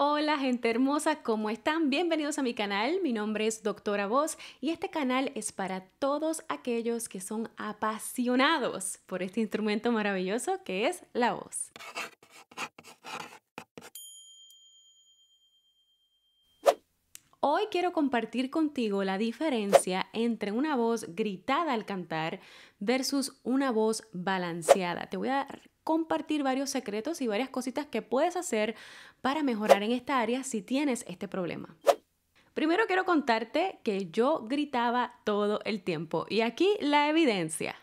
Hola gente hermosa, ¿cómo están? Bienvenidos a mi canal, mi nombre es Doctora Voz y este canal es para todos aquellos que son apasionados por este instrumento maravilloso que es la voz. Hoy quiero compartir contigo la diferencia entre una voz gritada al cantar versus una voz balanceada. Te voy a compartir varios secretos y varias cositas que puedes hacer para mejorar en esta área si tienes este problema. Primero quiero contarte que yo gritaba todo el tiempo y aquí la evidencia.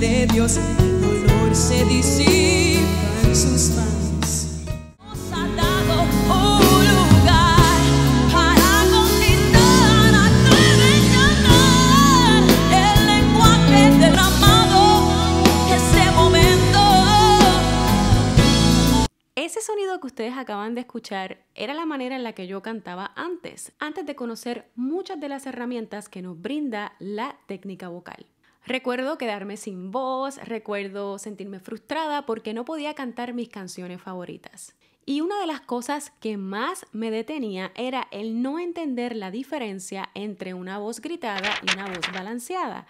de Dios, el dolor se ese sonido que ustedes acaban de escuchar era la manera en la que yo cantaba antes, antes de conocer muchas de las herramientas que nos brinda la técnica vocal. Recuerdo quedarme sin voz, recuerdo sentirme frustrada porque no podía cantar mis canciones favoritas. Y una de las cosas que más me detenía era el no entender la diferencia entre una voz gritada y una voz balanceada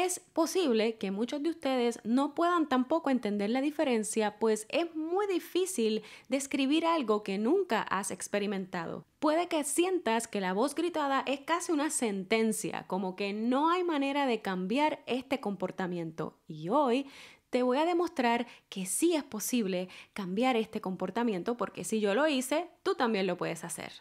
es posible que muchos de ustedes no puedan tampoco entender la diferencia, pues es muy difícil describir algo que nunca has experimentado. Puede que sientas que la voz gritada es casi una sentencia, como que no hay manera de cambiar este comportamiento. Y hoy te voy a demostrar que sí es posible cambiar este comportamiento, porque si yo lo hice, tú también lo puedes hacer.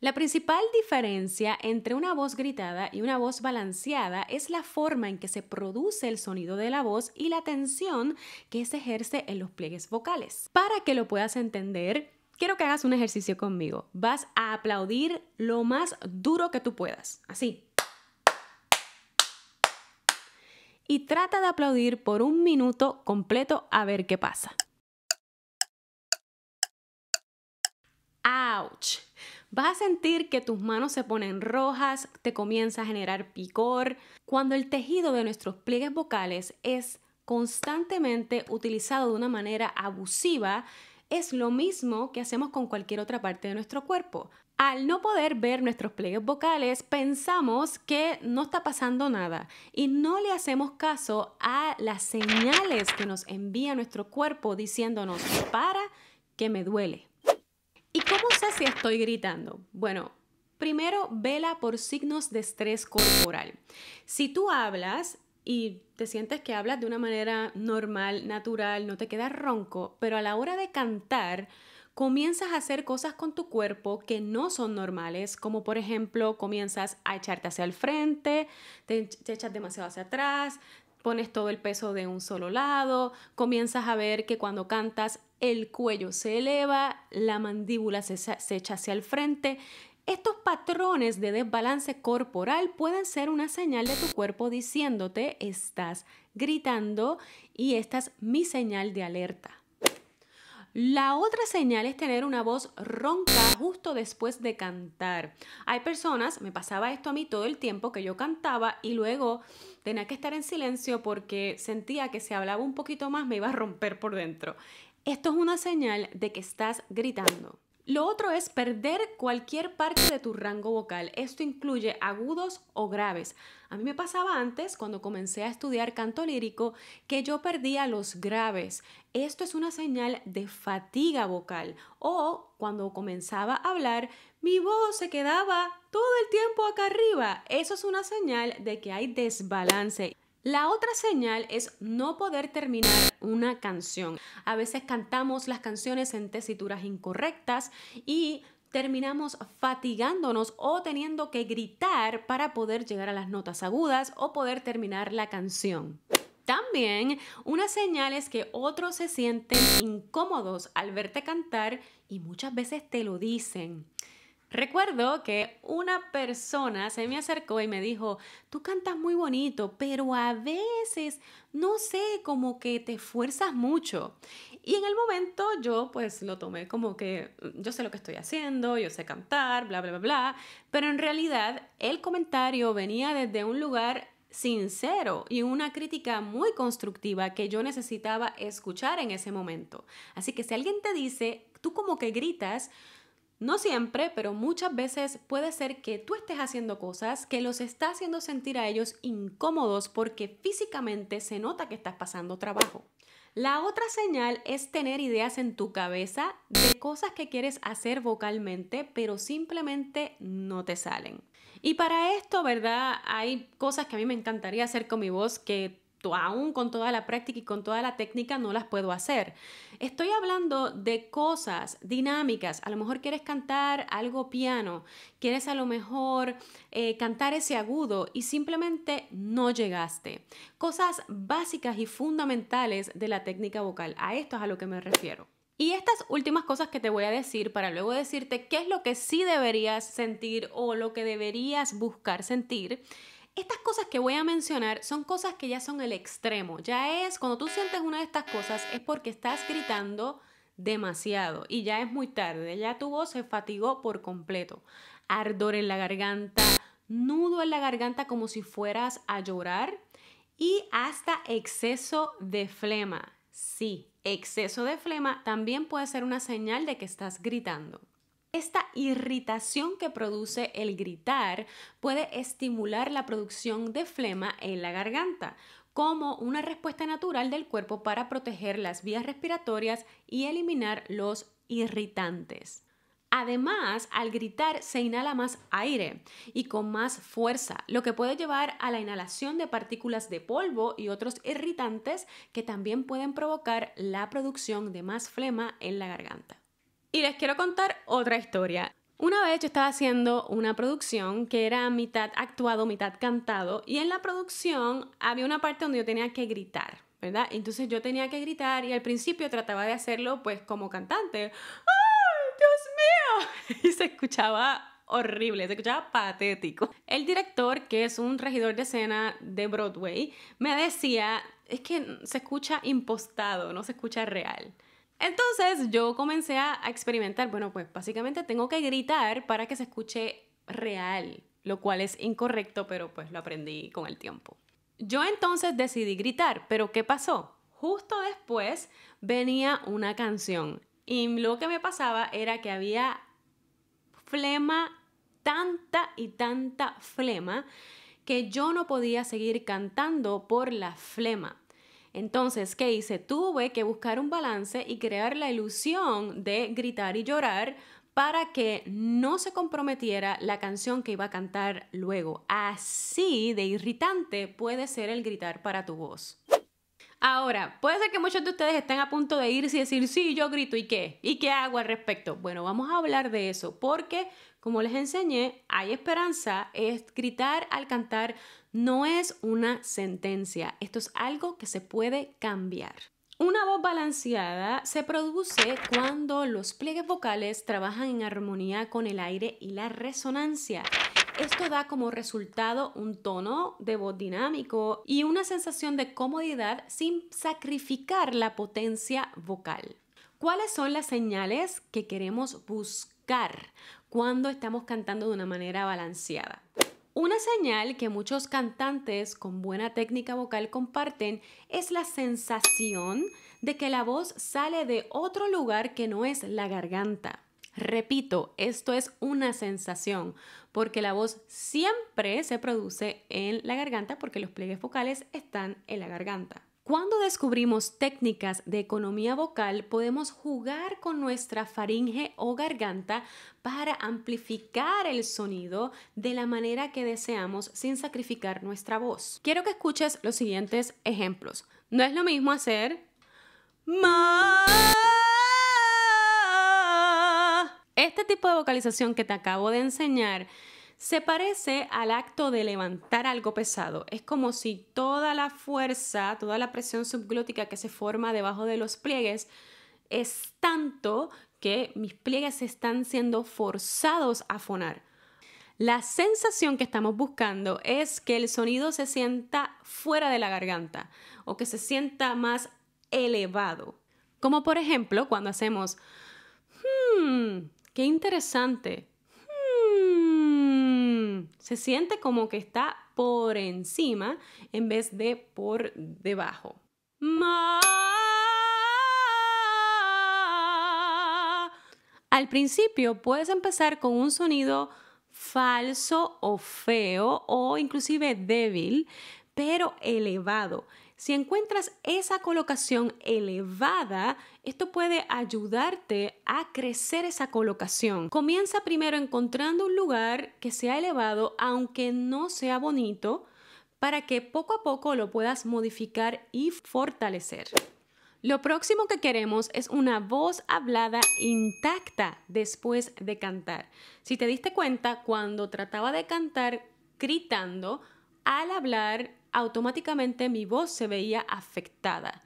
La principal diferencia entre una voz gritada y una voz balanceada es la forma en que se produce el sonido de la voz y la tensión que se ejerce en los pliegues vocales. Para que lo puedas entender, quiero que hagas un ejercicio conmigo. Vas a aplaudir lo más duro que tú puedas, así. Y trata de aplaudir por un minuto completo a ver qué pasa. Ouch. Vas a sentir que tus manos se ponen rojas, te comienza a generar picor. Cuando el tejido de nuestros pliegues vocales es constantemente utilizado de una manera abusiva, es lo mismo que hacemos con cualquier otra parte de nuestro cuerpo. Al no poder ver nuestros pliegues vocales, pensamos que no está pasando nada y no le hacemos caso a las señales que nos envía nuestro cuerpo diciéndonos para que me duele cómo sé si estoy gritando? Bueno, primero vela por signos de estrés corporal. Si tú hablas y te sientes que hablas de una manera normal, natural, no te quedas ronco, pero a la hora de cantar comienzas a hacer cosas con tu cuerpo que no son normales, como por ejemplo comienzas a echarte hacia el frente, te, te echas demasiado hacia atrás, pones todo el peso de un solo lado, comienzas a ver que cuando cantas el cuello se eleva, la mandíbula se, echa hacia el frente. Estos patrones de desbalance corporal pueden ser una señal de tu cuerpo diciéndote estás gritando y esta es mi señal de alerta. La otra señal es tener una voz ronca justo después de cantar. Hay personas, me pasaba esto a mí todo el tiempo que yo cantaba y luego tenía que estar en silencio porque sentía que si hablaba un poquito más me iba a romper por dentro. Esto es una señal de que estás gritando. Lo otro es perder cualquier parte de tu rango vocal. Esto incluye agudos o graves. A mí me pasaba antes, cuando comencé a estudiar canto lírico, que yo perdía los graves. Esto es una señal de fatiga vocal. O cuando comenzaba a hablar, mi voz se quedaba todo el tiempo acá arriba. Eso es una señal de que hay desbalance. La otra señal es no poder terminar una canción. A veces cantamos las canciones en tesituras incorrectas y terminamos fatigándonos o teniendo que gritar para poder llegar a las notas agudas o poder terminar la canción. También una señal es que otros se sienten incómodos al verte cantar y muchas veces te lo dicen. Recuerdo que una persona se me acercó y me dijo, tú cantas muy bonito, pero a veces, no sé, como que te esfuerzas mucho. Y en el momento yo pues lo tomé como que mm, yo sé lo que estoy haciendo, yo sé cantar, bla, bla, bla, bla, pero en realidad el comentario venía desde un lugar sincero y una crítica muy constructiva que yo necesitaba escuchar en ese momento. Así que si alguien te dice, tú como que gritas, no siempre, pero muchas veces puede ser que tú estés haciendo cosas que los está haciendo sentir a ellos incómodos porque físicamente se nota que estás pasando trabajo. La otra señal es tener ideas en tu cabeza de cosas que quieres hacer vocalmente, pero simplemente no te salen. Y para esto, ¿verdad? Hay cosas que a mí me encantaría hacer con mi voz que aún con toda la práctica y con toda la técnica no las puedo hacer. Estoy hablando de cosas dinámicas. A lo mejor quieres cantar algo piano, quieres a lo mejor eh, cantar ese agudo y simplemente no llegaste. Cosas básicas y fundamentales de la técnica vocal. A esto es a lo que me refiero. Y estas últimas cosas que te voy a decir para luego decirte qué es lo que sí deberías sentir o lo que deberías buscar sentir estas cosas que voy a mencionar son cosas que ya son el extremo. Ya es, cuando tú sientes una de estas cosas es porque estás gritando demasiado y ya es muy tarde, ya tu voz se fatigó por completo. Ardor en la garganta, nudo en la garganta como si fueras a llorar y hasta exceso de flema. Sí, exceso de flema también puede ser una señal de que estás gritando. Esta irritación que produce el gritar puede estimular la producción de flema en la garganta como una respuesta natural del cuerpo para proteger las vías respiratorias y eliminar los irritantes. Además, al gritar se inhala más aire y con más fuerza, lo que puede llevar a la inhalación de partículas de polvo y otros irritantes que también pueden provocar la producción de más flema en la garganta. Y les quiero contar otra historia. Una vez yo estaba haciendo una producción que era mitad actuado, mitad cantado, y en la producción había una parte donde yo tenía que gritar, ¿verdad? Entonces yo tenía que gritar y al principio trataba de hacerlo pues como cantante. ¡Ay, Dios mío! Y se escuchaba horrible, se escuchaba patético. El director, que es un regidor de escena de Broadway, me decía, es que se escucha impostado, no se escucha real. Entonces yo comencé a, experimentar, bueno, pues básicamente tengo que gritar para que se escuche real, lo cual es incorrecto, pero pues lo aprendí con el tiempo. Yo entonces decidí gritar, pero ¿qué pasó? Justo después venía una canción y lo que me pasaba era que había flema, tanta y tanta flema, que yo no podía seguir cantando por la flema. Entonces, ¿qué hice? Tuve que buscar un balance y crear la ilusión de gritar y llorar para que no se comprometiera la canción que iba a cantar luego. Así de irritante puede ser el gritar para tu voz. Ahora, puede ser que muchos de ustedes estén a punto de irse y decir, sí, yo grito, ¿y qué? ¿Y qué hago al respecto? Bueno, vamos a hablar de eso, porque como les enseñé, hay esperanza, es gritar al cantar no es una sentencia, esto es algo que se puede cambiar. Una voz balanceada se produce cuando los pliegues vocales trabajan en armonía con el aire y la resonancia. Esto da como resultado un tono de voz dinámico y una sensación de comodidad sin sacrificar la potencia vocal. ¿Cuáles son las señales que queremos buscar cuando estamos cantando de una manera balanceada? Una señal que muchos cantantes con buena técnica vocal comparten es la sensación de que la voz sale de otro lugar que no es la garganta. Repito, esto es una sensación porque la voz siempre se produce en la garganta porque los pliegues vocales están en la garganta. Cuando descubrimos técnicas de economía vocal, podemos jugar con nuestra faringe o garganta para amplificar el sonido de la manera que deseamos sin sacrificar nuestra voz. Quiero que escuches los siguientes ejemplos. No es lo mismo hacer este tipo de vocalización que te acabo de enseñar se parece al acto de levantar algo pesado. Es como si toda la fuerza, toda la presión subglótica que se forma debajo de los pliegues es tanto que mis pliegues están siendo forzados a fonar. La sensación que estamos buscando es que el sonido se sienta fuera de la garganta o que se sienta más elevado. Como por ejemplo cuando hacemos hmm, Qué interesante. Hmm, se siente como que está por encima en vez de por debajo. Al principio puedes empezar con un sonido falso o feo o inclusive débil, pero elevado. Si encuentras esa colocación elevada, esto puede ayudarte a crecer esa colocación. Comienza primero encontrando un lugar que sea elevado, aunque no sea bonito, para que poco a poco lo puedas modificar y fortalecer. Lo próximo que queremos es una voz hablada intacta después de cantar. Si te diste cuenta, cuando trataba de cantar gritando, al hablar automáticamente mi voz se veía afectada.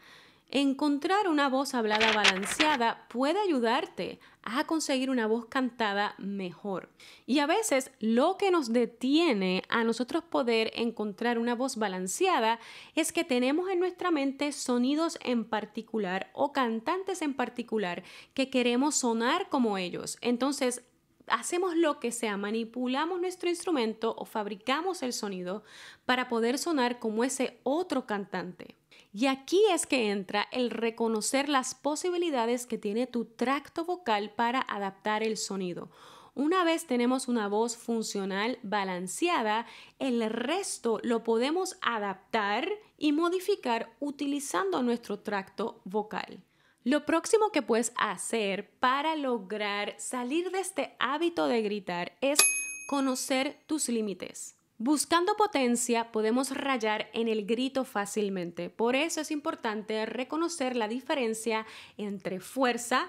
Encontrar una voz hablada balanceada puede ayudarte a conseguir una voz cantada mejor. Y a veces lo que nos detiene a nosotros poder encontrar una voz balanceada es que tenemos en nuestra mente sonidos en particular o cantantes en particular que queremos sonar como ellos. Entonces, hacemos lo que sea, manipulamos nuestro instrumento o fabricamos el sonido para poder sonar como ese otro cantante. Y aquí es que entra el reconocer las posibilidades que tiene tu tracto vocal para adaptar el sonido. Una vez tenemos una voz funcional balanceada, el resto lo podemos adaptar y modificar utilizando nuestro tracto vocal. Lo próximo que puedes hacer para lograr salir de este hábito de gritar es conocer tus límites. Buscando potencia podemos rayar en el grito fácilmente. Por eso es importante reconocer la diferencia entre fuerza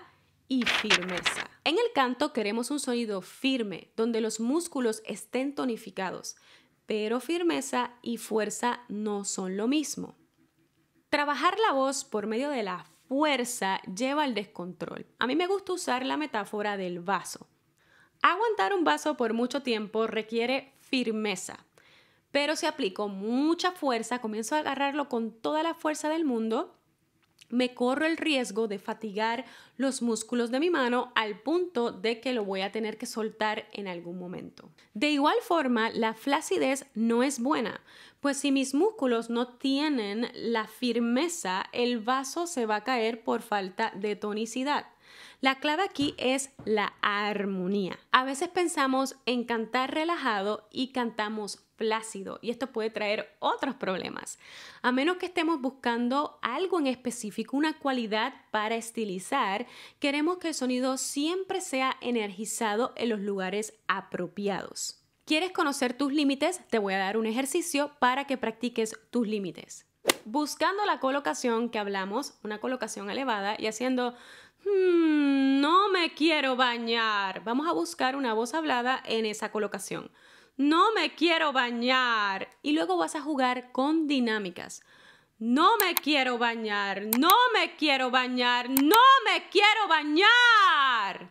y firmeza. En el canto queremos un sonido firme, donde los músculos estén tonificados, pero firmeza y fuerza no son lo mismo. Trabajar la voz por medio de la fuerza lleva al descontrol. A mí me gusta usar la metáfora del vaso. Aguantar un vaso por mucho tiempo requiere firmeza, pero si aplico mucha fuerza, comienzo a agarrarlo con toda la fuerza del mundo, me corro el riesgo de fatigar los músculos de mi mano al punto de que lo voy a tener que soltar en algún momento. De igual forma, la flacidez no es buena, pues si mis músculos no tienen la firmeza, el vaso se va a caer por falta de tonicidad. La clave aquí es la armonía. A veces pensamos en cantar relajado y cantamos plácido y esto puede traer otros problemas. A menos que estemos buscando algo en específico, una cualidad para estilizar, queremos que el sonido siempre sea energizado en los lugares apropiados. ¿Quieres conocer tus límites? Te voy a dar un ejercicio para que practiques tus límites buscando la colocación que hablamos, una colocación elevada, y haciendo, hmm, no me quiero bañar. Vamos a buscar una voz hablada en esa colocación. No me quiero bañar. Y luego vas a jugar con dinámicas. No me quiero bañar, no me quiero bañar, no me quiero bañar.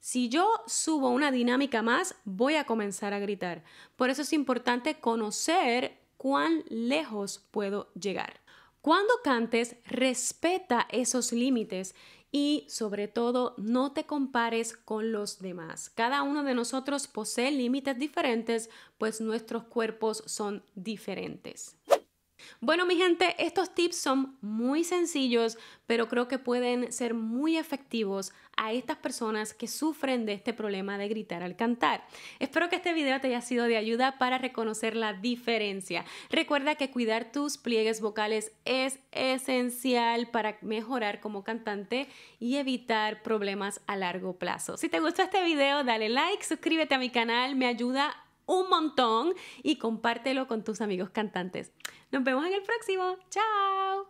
Si yo subo una dinámica más, voy a comenzar a gritar. Por eso es importante conocer cuán lejos puedo llegar. Cuando cantes, respeta esos límites y sobre todo no te compares con los demás. Cada uno de nosotros posee límites diferentes, pues nuestros cuerpos son diferentes. Bueno, mi gente, estos tips son muy sencillos, pero creo que pueden ser muy efectivos a estas personas que sufren de este problema de gritar al cantar. Espero que este video te haya sido de ayuda para reconocer la diferencia. Recuerda que cuidar tus pliegues vocales es esencial para mejorar como cantante y evitar problemas a largo plazo. Si te gustó este video, dale like, suscríbete a mi canal, me ayuda un montón y compártelo con tus amigos cantantes. Nos vemos en el próximo. Chao.